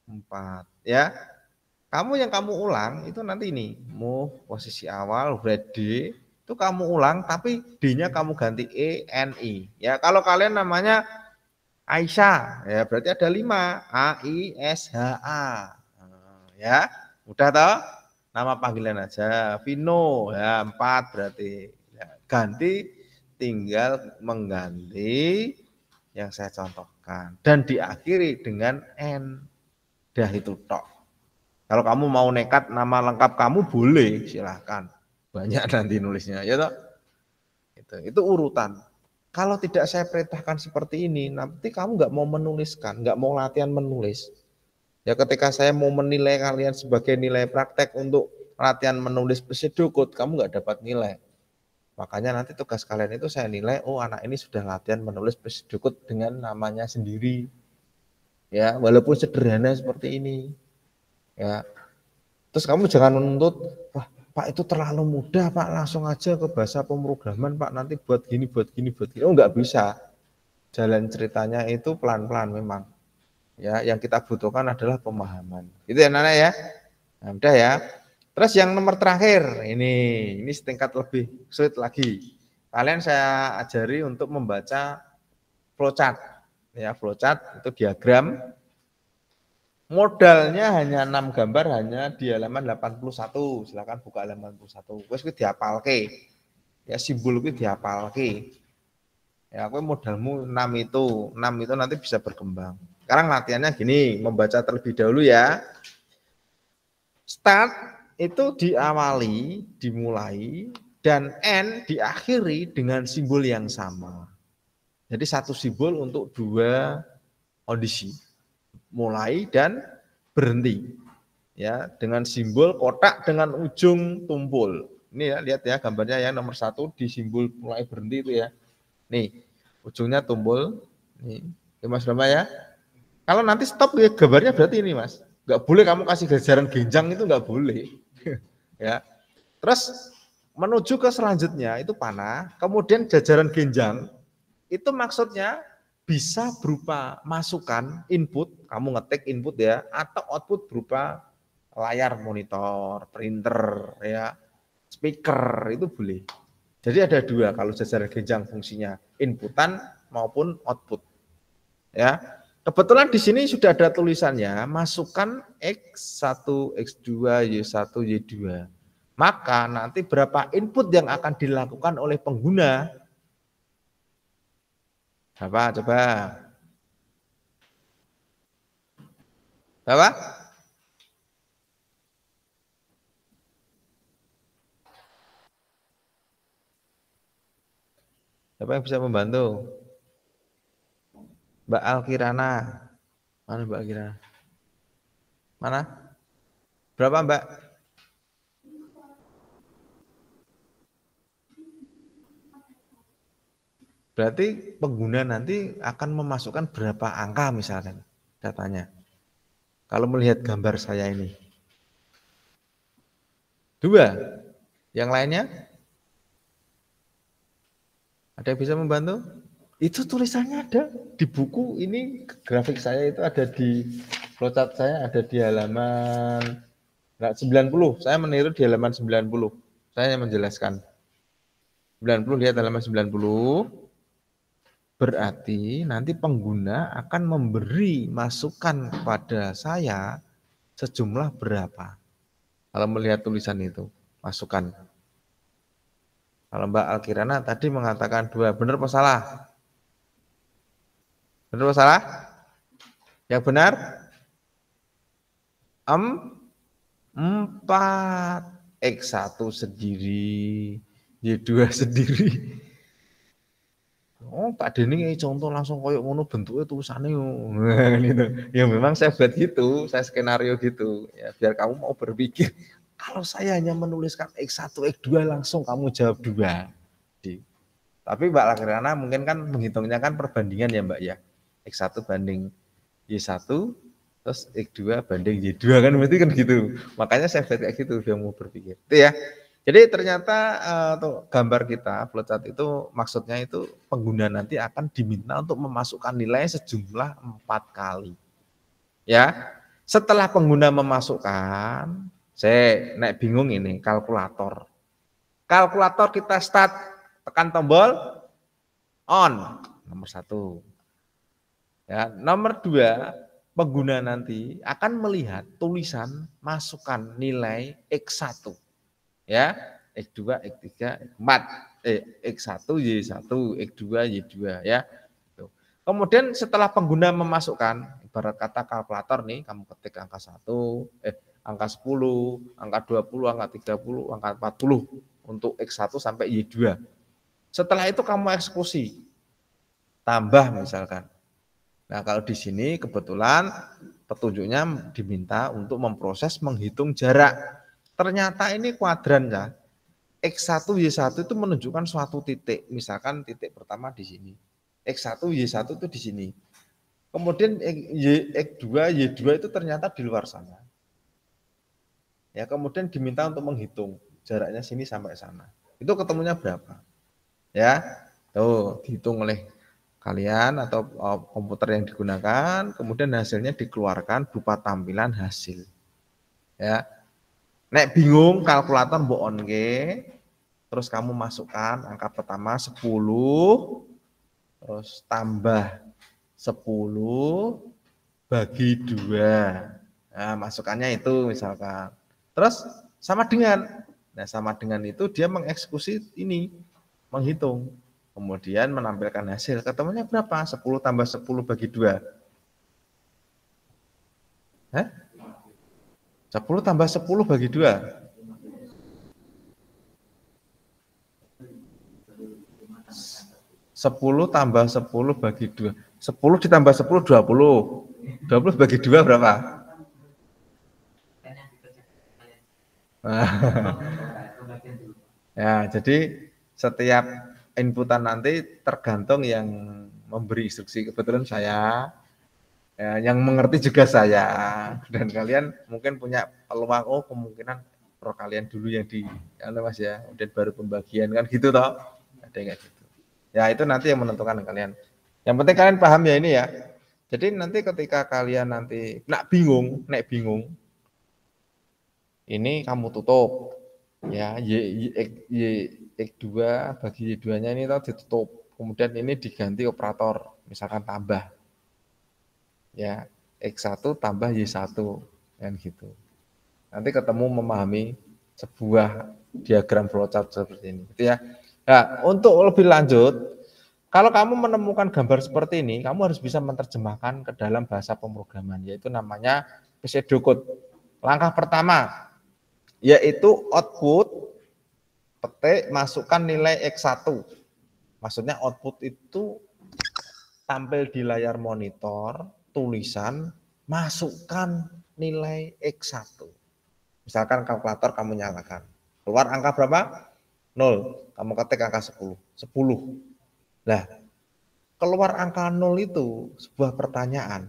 Empat, ya. Kamu yang kamu ulang itu nanti ini move posisi awal ready. itu kamu ulang tapi D-nya kamu ganti E N I. E. Ya, kalau kalian namanya Aisyah, ya berarti ada lima A I S H A ya. udah tau Nama panggilan aja Vino ya empat berarti. Ya, ganti tinggal mengganti yang saya contohkan dan diakhiri dengan n. Dah itu tok. Kalau kamu mau nekat nama lengkap kamu boleh silahkan. Banyak nanti nulisnya ya tok Itu, itu urutan. Kalau tidak saya perintahkan seperti ini, nanti kamu nggak mau menuliskan, nggak mau latihan menulis, Ya ketika saya mau menilai kalian sebagai nilai praktek untuk latihan menulis pesidukut, kamu nggak dapat nilai. Makanya nanti tugas kalian itu saya nilai, oh anak ini sudah latihan menulis pesidukut dengan namanya sendiri. Ya, walaupun sederhana seperti ini. Ya. Terus kamu jangan menuntut, wah Pak itu terlalu mudah Pak, langsung aja ke bahasa pemrograman Pak, nanti buat gini, buat gini, buat gini. Oh nggak bisa. Jalan ceritanya itu pelan-pelan memang ya yang kita butuhkan adalah pemahaman itu ya Nana ya nah, udah ya terus yang nomor terakhir ini ini setingkat lebih sulit lagi kalian saya ajari untuk membaca flowchart ya flowchart itu diagram modalnya hanya enam gambar hanya di halaman 81 silakan buka halaman 81 wes kuwi dihafalke ya simbol kuwi dihafalke ya aku modalmu enam itu enam itu nanti bisa berkembang sekarang latihannya gini, membaca terlebih dahulu ya. Start itu diawali, dimulai, dan end diakhiri dengan simbol yang sama. Jadi satu simbol untuk dua kondisi, mulai dan berhenti. Ya, dengan simbol kotak dengan ujung tumpul. Ini ya, lihat ya gambarnya yang nomor satu di simbol mulai berhenti itu ya. Nih, ujungnya tumpul. Nih, ya Mas Rama ya. Kalau nanti stop ya gambarnya berarti ini mas, nggak boleh kamu kasih gajaran genjang itu nggak boleh. ya. Terus menuju ke selanjutnya itu panah, kemudian jajaran genjang itu maksudnya bisa berupa masukan input, kamu ngetik input ya, atau output berupa layar monitor, printer, ya, speaker itu boleh. Jadi ada dua kalau jajaran genjang fungsinya, inputan maupun output. Ya, Kebetulan di sini sudah ada tulisannya, masukkan X1, X2, Y1, Y2. Maka nanti berapa input yang akan dilakukan oleh pengguna? Apa? Coba. Apa? Siapa yang bisa membantu? Mbak Alkirana. Mana Mbak Alkirana? Mana? Berapa Mbak? Berarti pengguna nanti akan memasukkan berapa angka misalkan datanya. Kalau melihat gambar saya ini. Dua. Yang lainnya? Ada yang bisa membantu? itu tulisannya ada di buku ini grafik saya itu ada di flowchart saya ada di halaman 90 nah, saya meniru di halaman 90 saya menjelaskan 90 lihat halaman 90 berarti nanti pengguna akan memberi masukan kepada saya sejumlah berapa kalau melihat tulisan itu masukan kalau Mbak Alkirana tadi mengatakan dua benar apa Benar atau salah? Yang benar? Em, empat. X1 sendiri, Y2 sendiri. Oh, Pak Deni ini contoh langsung koyok ngono bentuknya tulisannya gitu. Ya memang saya buat gitu, saya skenario gitu. Ya biar kamu mau berpikir kalau saya hanya menuliskan X1, X2 langsung kamu jawab dua. Tapi Mbak Lakerana mungkin kan menghitungnya kan perbandingan ya Mbak ya. X1 banding Y1 terus X2 banding Y2 kan berarti kan gitu. Makanya saya buat kayak gitu dia mau berpikir. Itu ya. Jadi ternyata uh, tuh, gambar kita flowchart itu maksudnya itu pengguna nanti akan diminta untuk memasukkan nilai sejumlah empat kali. Ya, setelah pengguna memasukkan, saya naik bingung ini kalkulator. Kalkulator kita start tekan tombol on nomor satu. Ya, nomor dua, pengguna nanti akan melihat tulisan masukan nilai X1. Ya, X2, X3, X4, eh, X1, Y1, X2, Y2 ya. Gitu. Kemudian setelah pengguna memasukkan, ibarat kata kalkulator nih, kamu ketik angka 1, eh, angka 10, angka 20, angka 30, angka 40 untuk X1 sampai Y2. Setelah itu kamu eksekusi, tambah misalkan. Nah, kalau di sini kebetulan petunjuknya diminta untuk memproses menghitung jarak. Ternyata ini kuadran ya. X1, Y1 itu menunjukkan suatu titik. Misalkan titik pertama di sini. X1, Y1 itu di sini. Kemudian y, X2, Y2 itu ternyata di luar sana. Ya, kemudian diminta untuk menghitung jaraknya sini sampai sana. Itu ketemunya berapa? Ya, tuh dihitung oleh kalian atau eh, komputer yang digunakan, kemudian hasilnya dikeluarkan berupa tampilan hasil. Ya. Nek bingung kalkulator mbok onke, terus kamu masukkan angka pertama 10, terus tambah 10 bagi dua. Nah, masukannya itu misalkan. Terus sama dengan. Nah, sama dengan itu dia mengeksekusi ini, menghitung. Kemudian menampilkan hasil. Ketemunya berapa? 10 tambah 10 bagi 2. Hah? 10 tambah 10 bagi 2. sepuluh tambah sepuluh bagi dua sepuluh ditambah sepuluh dua puluh dua puluh bagi dua berapa? ya, jadi setiap inputan nanti tergantung yang memberi instruksi kebetulan saya ya, yang mengerti juga saya dan kalian mungkin punya peluang oh kemungkinan pro kalian dulu yang di ya, mas ya udah baru pembagian kan gitu toh ada kayak gitu ya itu nanti yang menentukan kalian yang penting kalian paham ya ini ya jadi nanti ketika kalian nanti nak bingung nek bingung ini kamu tutup ya y, y, y, X2 bagi y nya ini tadi ditutup. Kemudian ini diganti operator, misalkan tambah. Ya, X1 tambah Y1 dan gitu. Nanti ketemu memahami sebuah diagram flowchart seperti ini gitu ya. Nah, untuk lebih lanjut, kalau kamu menemukan gambar seperti ini, kamu harus bisa menerjemahkan ke dalam bahasa pemrograman, yaitu namanya pseudocode. Langkah pertama, yaitu output petik, masukkan nilai X1. Maksudnya output itu tampil di layar monitor, tulisan, masukkan nilai X1. Misalkan kalkulator kamu nyalakan. Keluar angka berapa? 0. Kamu ketik angka 10. 10. Nah, keluar angka 0 itu sebuah pertanyaan.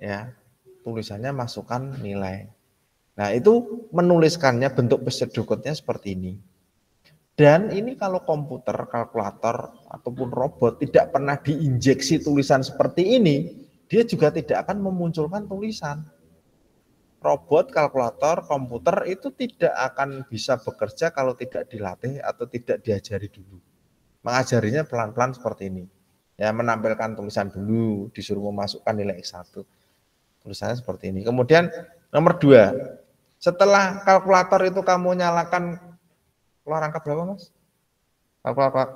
Ya, tulisannya masukkan nilai. Nah, itu menuliskannya bentuk pesedukutnya seperti ini. Dan ini kalau komputer, kalkulator, ataupun robot tidak pernah diinjeksi tulisan seperti ini, dia juga tidak akan memunculkan tulisan. Robot, kalkulator, komputer itu tidak akan bisa bekerja kalau tidak dilatih atau tidak diajari dulu. Mengajarinya pelan-pelan seperti ini. Ya, menampilkan tulisan dulu, disuruh memasukkan nilai X1. Tulisannya seperti ini. Kemudian nomor dua, setelah kalkulator itu kamu nyalakan keluar angka berapa mas?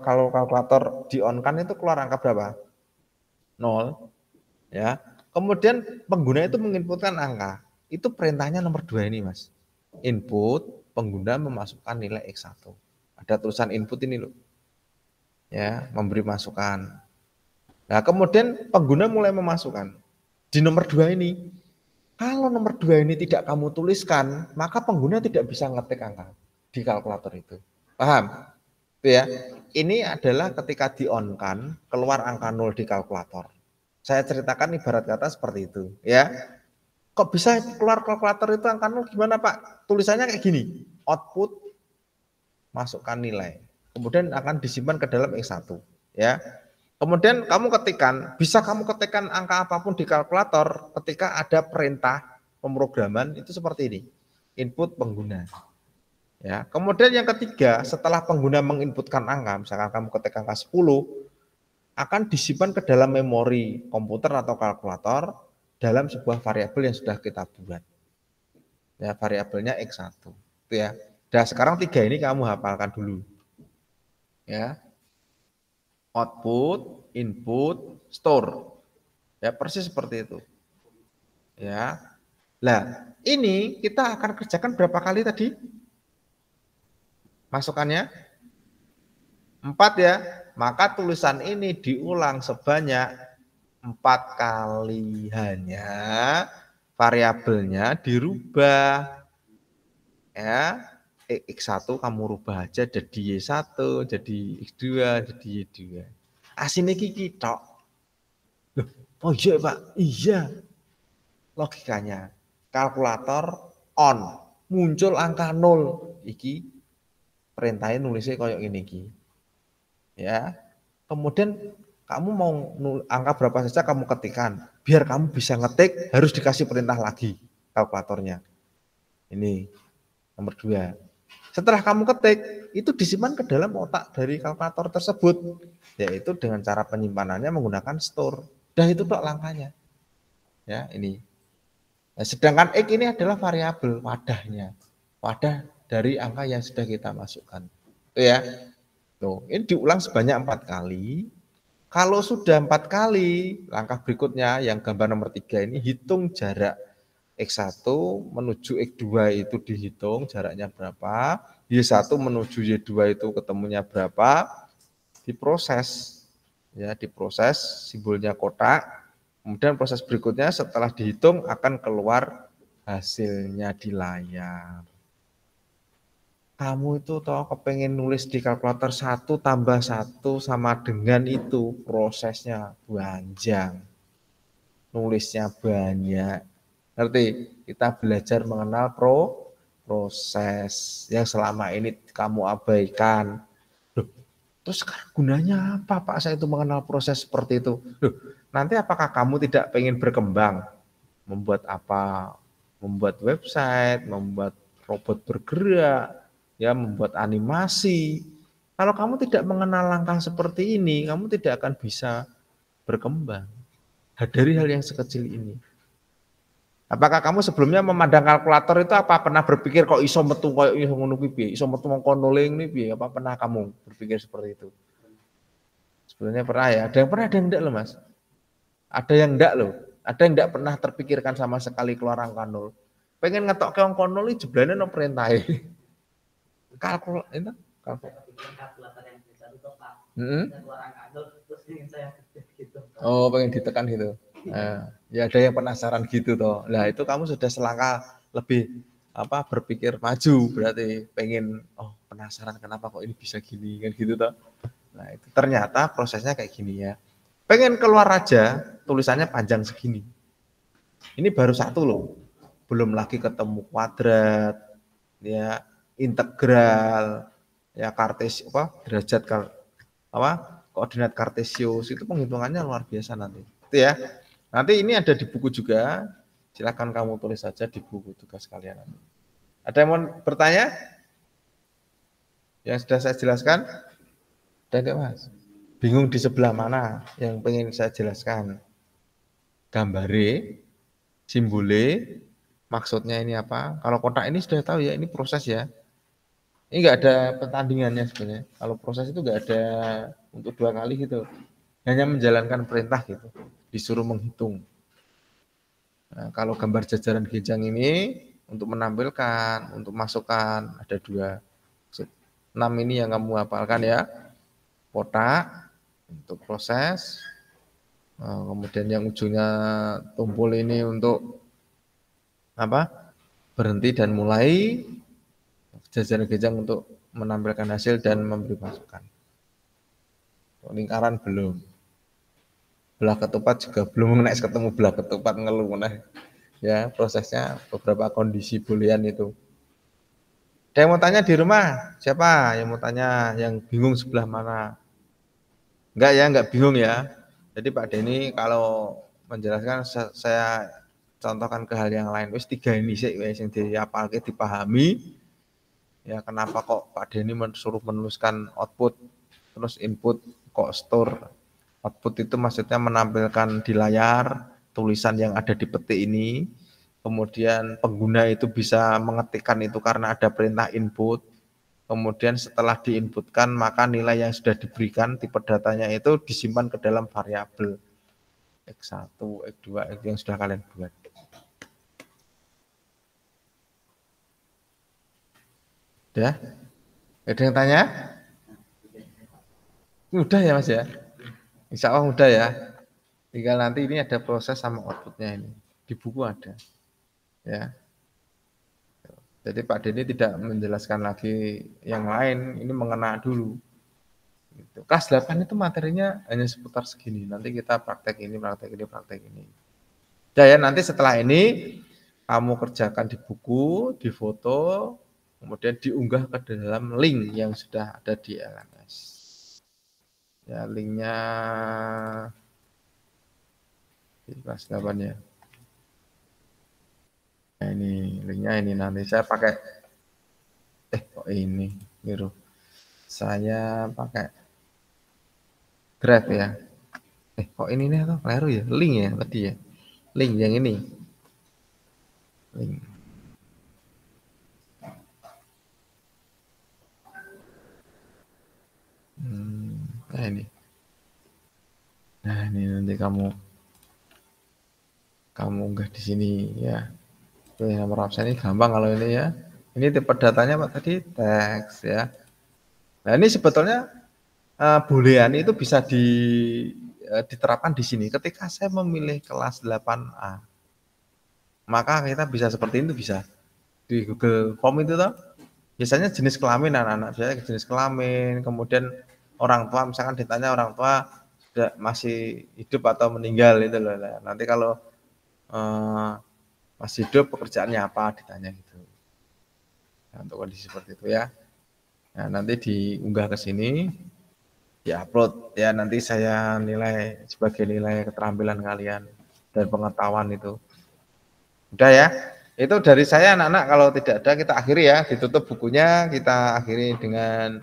Kalau kalkulator di on kan itu keluar angka berapa? Nol. Ya. Kemudian pengguna itu menginputkan angka. Itu perintahnya nomor dua ini mas. Input pengguna memasukkan nilai x1. Ada tulisan input ini loh. Ya, memberi masukan. Nah, kemudian pengguna mulai memasukkan di nomor dua ini. Kalau nomor dua ini tidak kamu tuliskan, maka pengguna tidak bisa ngetik angka di kalkulator itu. Paham? Itu ya. Ini adalah ketika di-on-kan, keluar angka nol di kalkulator. Saya ceritakan ibarat kata seperti itu, ya. Kok bisa keluar kalkulator itu angka nol gimana, Pak? Tulisannya kayak gini. Output masukkan nilai. Kemudian akan disimpan ke dalam X1, ya. Kemudian kamu ketikkan, bisa kamu ketikkan angka apapun di kalkulator ketika ada perintah pemrograman itu seperti ini. Input pengguna. Ya. Kemudian yang ketiga, ya. setelah pengguna menginputkan angka, misalkan kamu ketik angka 10, akan disimpan ke dalam memori komputer atau kalkulator dalam sebuah variabel yang sudah kita buat. Ya, variabelnya X1. Itu ya. Dan sekarang tiga ini kamu hafalkan dulu. Ya. Output, input, store. Ya, persis seperti itu. Ya. Nah, ini kita akan kerjakan berapa kali tadi? Masukannya? Empat ya. Maka tulisan ini diulang sebanyak empat kali hanya variabelnya dirubah. Ya, X1 kamu rubah aja jadi Y1, jadi X2, jadi Y2. Asine iki kitok. oh iya Pak, iya. Logikanya kalkulator on, muncul angka 0 iki perintahnya nulisnya koyok ini ki ya kemudian kamu mau angka berapa saja kamu ketikkan biar kamu bisa ngetik harus dikasih perintah lagi kalkulatornya ini nomor dua setelah kamu ketik itu disimpan ke dalam otak dari kalkulator tersebut yaitu dengan cara penyimpanannya menggunakan store dan itu tok langkahnya ya ini nah, sedangkan X ini adalah variabel wadahnya wadah dari angka yang sudah kita masukkan. Itu ya. Tuh, ini diulang sebanyak empat kali. Kalau sudah empat kali, langkah berikutnya yang gambar nomor tiga ini hitung jarak X1 menuju X2 itu dihitung jaraknya berapa, Y1 menuju Y2 itu ketemunya berapa, diproses. Ya, diproses simbolnya kotak. Kemudian proses berikutnya setelah dihitung akan keluar hasilnya di layar kamu itu toh kepengen nulis di kalkulator satu tambah satu sama dengan itu prosesnya panjang nulisnya banyak ngerti kita belajar mengenal pro proses yang selama ini kamu abaikan Loh, terus sekarang gunanya apa pak saya itu mengenal proses seperti itu Loh, nanti apakah kamu tidak pengen berkembang membuat apa membuat website membuat robot bergerak ya membuat animasi. Kalau kamu tidak mengenal langkah seperti ini, kamu tidak akan bisa berkembang. Hadari hal yang sekecil ini. Apakah kamu sebelumnya memandang kalkulator itu apa pernah berpikir kok iso metu koyo iso ngono kuwi piye? Iso metu mongko nuling ni piye? Apa pernah kamu berpikir seperti itu? Sebenarnya pernah ya. Ada yang pernah, ada yang enggak loh, Mas. Ada yang enggak loh. Ada yang enggak pernah terpikirkan sama sekali keluar angka nol. Pengen ngetok ke angka nol jeblane no perintahe kalkul itu kalkul mm-hmm. oh pengen ditekan gitu nah, ya ada yang penasaran gitu toh lah itu kamu sudah selangkah lebih apa berpikir maju berarti pengen oh penasaran kenapa kok ini bisa gini kan gitu toh nah itu ternyata prosesnya kayak gini ya pengen keluar aja tulisannya panjang segini ini baru satu loh belum lagi ketemu kuadrat ya integral ya kartes apa derajat kar, apa koordinat kartesius itu penghitungannya luar biasa nanti itu ya nanti ini ada di buku juga silahkan kamu tulis saja di buku tugas kalian nanti ada yang mau bertanya yang sudah saya jelaskan ada nggak mas bingung di sebelah mana yang pengen saya jelaskan gambare simbole maksudnya ini apa kalau kotak ini sudah tahu ya ini proses ya ini nggak ada pertandingannya sebenarnya kalau proses itu nggak ada untuk dua kali gitu hanya menjalankan perintah gitu disuruh menghitung nah, kalau gambar jajaran gejang ini untuk menampilkan untuk masukan ada dua enam ini yang kamu hafalkan ya kotak untuk proses nah, kemudian yang ujungnya tumpul ini untuk apa berhenti dan mulai jajaran Gejang untuk menampilkan hasil dan memberi masukan. Lingkaran belum. Belah ketupat juga belum naik ketemu belah ketupat ngeluh nah. Ya, prosesnya beberapa kondisi bulian itu. Ada yang mau tanya di rumah? Siapa yang mau tanya yang bingung sebelah mana? Enggak ya, enggak bingung ya. Jadi Pak Denny kalau menjelaskan saya contohkan ke hal yang lain. Wis tiga ini sih yang dipahami, ya kenapa kok Pak Denny suruh menuliskan output terus input kok store output itu maksudnya menampilkan di layar tulisan yang ada di peti ini kemudian pengguna itu bisa mengetikkan itu karena ada perintah input kemudian setelah diinputkan maka nilai yang sudah diberikan tipe datanya itu disimpan ke dalam variabel x1 x2 x yang sudah kalian buat Udah? Ada yang tanya? Udah ya Mas ya? Insya Allah udah ya. Tinggal nanti ini ada proses sama outputnya ini. Di buku ada. Ya. Jadi Pak Denny tidak menjelaskan lagi yang lain. Ini mengena dulu. Gitu. Kelas 8 itu materinya hanya seputar segini. Nanti kita praktek ini, praktek ini, praktek ini. Udah ya, nanti setelah ini kamu kerjakan di buku, di foto, kemudian diunggah ke dalam link yang sudah ada di LMS. Ya, linknya di kelas 8 ya. Nah, ini linknya ini nanti saya pakai eh kok ini biru. Saya pakai Grab ya. Eh kok ini nih atau ya? Link ya tadi ya. Link yang ini. Link. nah ini. Nah, ini nanti kamu kamu unggah di sini ya. Pilih nomor absen ini gampang kalau ini ya. Ini tipe datanya Pak tadi teks ya. Nah, ini sebetulnya uh, boolean itu bisa di uh, diterapkan di sini ketika saya memilih kelas 8A. Maka kita bisa seperti itu bisa di Google Form itu toh biasanya jenis kelamin anak-anak biasanya jenis kelamin kemudian orang tua misalkan ditanya orang tua sudah masih hidup atau meninggal itu loh nanti kalau uh, masih hidup pekerjaannya apa ditanya gitu nah, untuk kondisi seperti itu ya nah, nanti diunggah ke sini diupload ya nanti saya nilai sebagai nilai keterampilan kalian dan pengetahuan itu udah ya itu dari saya anak-anak kalau tidak ada kita akhiri ya, ditutup bukunya, kita akhiri dengan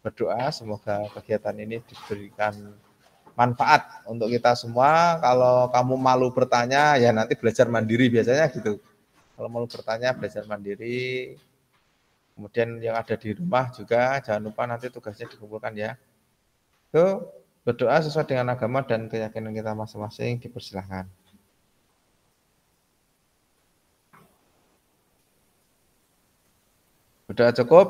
berdoa semoga kegiatan ini diberikan manfaat untuk kita semua. Kalau kamu malu bertanya ya nanti belajar mandiri biasanya gitu. Kalau malu bertanya belajar mandiri. Kemudian yang ada di rumah juga jangan lupa nanti tugasnya dikumpulkan ya. Itu berdoa sesuai dengan agama dan keyakinan kita masing-masing dipersilahkan. Sudah cukup?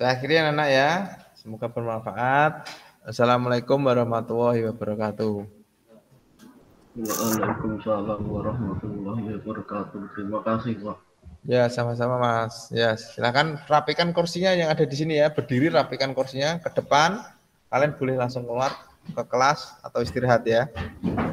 Saya akhiri anak-anak ya. Semoga bermanfaat. Assalamualaikum warahmatullahi wabarakatuh. Waalaikumsalam warahmatullahi wabarakatuh. Terima kasih, Pak. Ya, sama-sama, Mas. Ya, silakan rapikan kursinya yang ada di sini ya. Berdiri rapikan kursinya ke depan. Kalian boleh langsung keluar ke kelas atau istirahat ya.